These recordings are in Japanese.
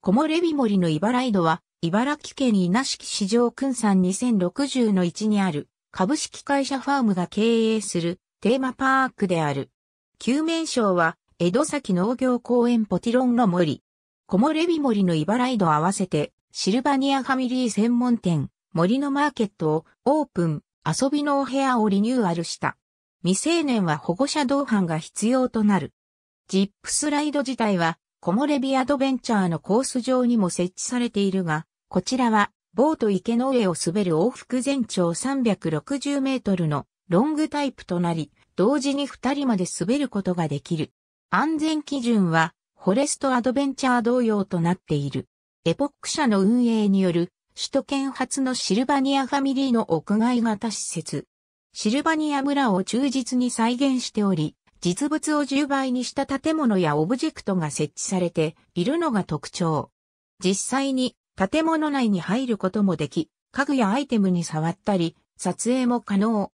コモレビ森の茨井戸は、茨城県稲敷市上訓山2060の1にある、株式会社ファームが経営するテーマパークである。旧名称は、江戸崎農業公園ポティロンの森。コモレビ森の茨井戸合わせて、シルバニアファミリー専門店、森のマーケットをオープン、遊びのお部屋をリニューアルした。未成年は保護者同伴が必要となる。ジップスライド自体はコモレビアドベンチャーのコース上にも設置されているが、こちらは、ボート池の上を滑る往復全長360メートルのロングタイプとなり、同時に2人まで滑ることができる。安全基準は、フォレストアドベンチャー同様となっている。エポック社の運営による、首都圏初のシルバニアファミリーの屋外型施設。シルバニア村を忠実に再現しており、実物を10倍にした建物やオブジェクトが設置されているのが特徴。実際に建物内に入ることもでき、家具やアイテムに触ったり、撮影も可能。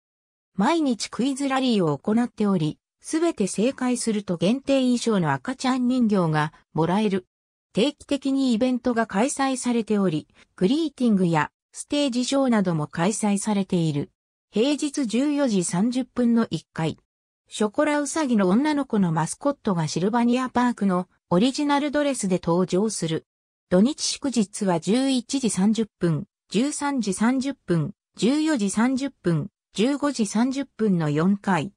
毎日クイズラリーを行っており、すべて正解すると限定衣装の赤ちゃん人形がもらえる。定期的にイベントが開催されており、グリーティングやステージショーなども開催されている。平日14時30分の1回、ショコラウサギの女の子のマスコットがシルバニアパークのオリジナルドレスで登場する。土日祝日は11時30分、13時30分、14時30分、15時30分の4回。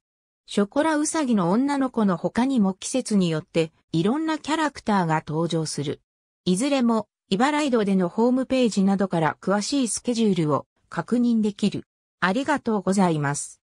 ショコラウサギの女の子の他にも季節によっていろんなキャラクターが登場する。いずれも茨イドでのホームページなどから詳しいスケジュールを確認できる。ありがとうございます。